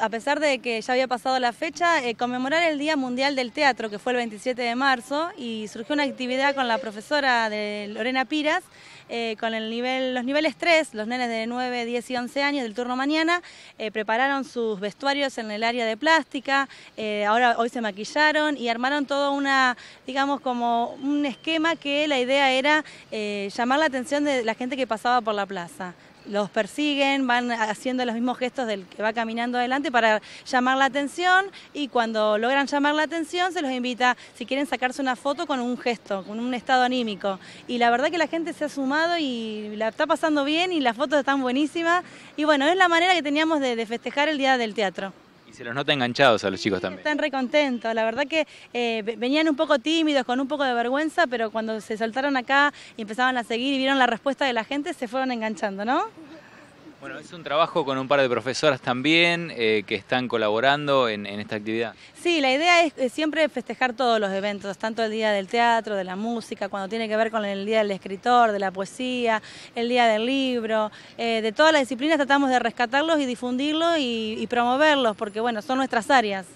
A pesar de que ya había pasado la fecha, eh, conmemorar el Día Mundial del Teatro, que fue el 27 de marzo, y surgió una actividad con la profesora de Lorena Piras, eh, con los niveles 3, los nenes de 9, 10 y 11 años del turno mañana, eh, prepararon sus vestuarios en el área de plástica, ahora hoy se maquillaron y armaron todo una, digamos, como un esquema que la idea era llamar la atención de la gente que pasaba por la plaza los persiguen, van haciendo los mismos gestos del que va caminando adelante para llamar la atención y cuando logran llamar la atención se los invita si quieren sacarse una foto con un gesto, con un estado anímico. Y la verdad que la gente se ha sumado y la está pasando bien y las fotos están buenísimas y bueno, es la manera que teníamos de, de festejar el Día del Teatro se los nota enganchados a los chicos también. Están recontentos, la verdad que eh, venían un poco tímidos, con un poco de vergüenza, pero cuando se soltaron acá y empezaban a seguir y vieron la respuesta de la gente, se fueron enganchando, ¿no? Bueno, es un trabajo con un par de profesoras también eh, que están colaborando en, esta actividad. Sí, la idea es eh, siempre festejar todos los eventos, tanto el Día del Teatro, de la Música, cuando tiene que ver con el Día del Escritor, de la Poesía, el Día del Libro, eh, de todas las disciplinas tratamos de rescatarlos y difundirlos y, y promoverlos, porque bueno, son nuestras áreas.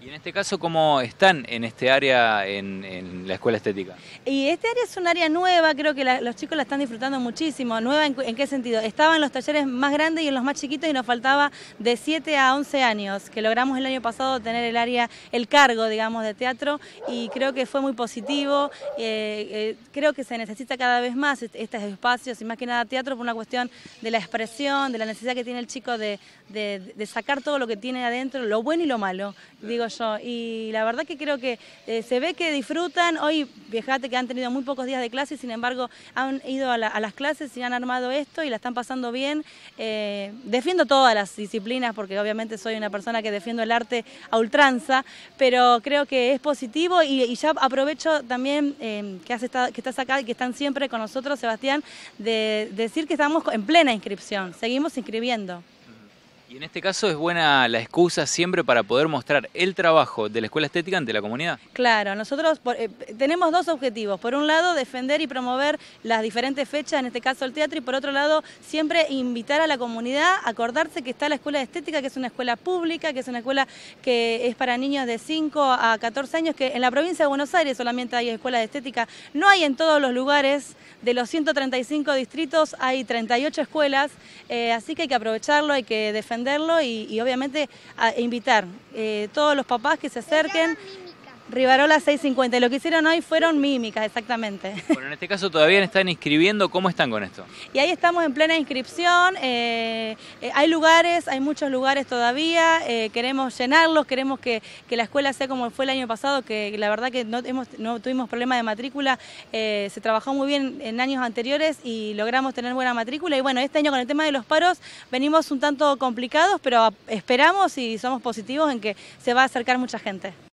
Y en este caso, ¿cómo están en este área, en, la escuela estética? Y este área es un área nueva, creo que los chicos la están disfrutando muchísimo. ¿Nueva en, qué sentido? Estaba en los talleres más grandes y en los más chiquitos y nos faltaba de 7 a 11 años, que logramos el año pasado tener el área, el cargo, digamos, de teatro y creo que fue muy positivo. Eh, eh, creo que se necesita cada vez más estos espacios y más que nada teatro por una cuestión de la expresión, de la necesidad que tiene el chico de, de sacar todo lo que tiene adentro, lo bueno y lo malo. Digo, y la verdad que creo que eh, se ve que disfrutan. Hoy, fíjate que han tenido muy pocos días de clase, sin embargo, han ido a, las clases y han armado esto y la están pasando bien. Eh, defiendo todas las disciplinas porque obviamente soy una persona que defiendo el arte a ultranza, pero creo que es positivo y, ya aprovecho también eh, que, has que estás acá y que están siempre con nosotros, Sebastián, de decir que estamos en plena inscripción. Seguimos inscribiendo. Y en este caso es buena la excusa siempre para poder mostrar el trabajo de la escuela estética ante la comunidad. Claro, nosotros eh, tenemos dos objetivos. Por un lado, defender y promover las diferentes fechas, en este caso el teatro, y por otro lado, siempre invitar a la comunidad a acordarse que está la escuela de estética, que es una escuela pública, que es una escuela que es para niños de 5 a 14 años, que en la provincia de Buenos Aires solamente hay escuelas de estética. No hay en todos los lugares, de los 135 distritos hay 38 escuelas, eh, así que hay que aprovecharlo, hay que defenderlo entenderlo y, obviamente invitar eh, todos los papás que se acerquen Rivarola 650. Lo que hicieron hoy fueron mímicas, exactamente. Bueno, en este caso todavía están inscribiendo. ¿Cómo están con esto? Y ahí estamos en plena inscripción. Eh, eh, hay lugares, hay muchos lugares todavía. Eh, queremos llenarlos, queremos que, la escuela sea como fue el año pasado, que la verdad que no, hemos, no tuvimos problema de matrícula. se trabajó muy bien en años anteriores y logramos tener buena matrícula. Y bueno, este año con el tema de los paros venimos un tanto complicados, pero esperamos y somos positivos en que se va a acercar mucha gente.